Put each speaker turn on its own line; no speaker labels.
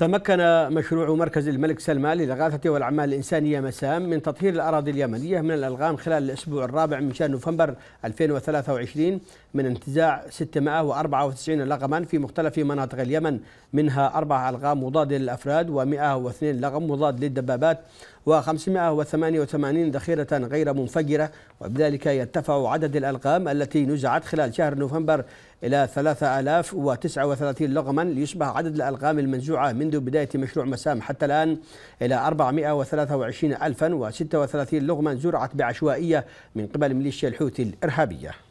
تمكن مشروع مركز الملك سلمان للإغاثة والأعمال الإنسانية مسام من تطهير الأراضي اليمنية من الألغام خلال الأسبوع الرابع من شهر نوفمبر 2023 من انتزاع 694 لغما في مختلف مناطق اليمن منها أربع ألغام مضادة للأفراد و102 لغم مضاد للدبابات و588 ذخيرة غير منفجرة وبذلك يرتفع عدد الألغام التي نزعت خلال شهر نوفمبر إلى 3039 لغما ليصبح عدد الألغام المنزوعة من منذ بداية مشروع مسام حتى الآن إلى 423 ألفا و36 لغما زرعت بعشوائية من قبل ميليشيا الحوثي الإرهابية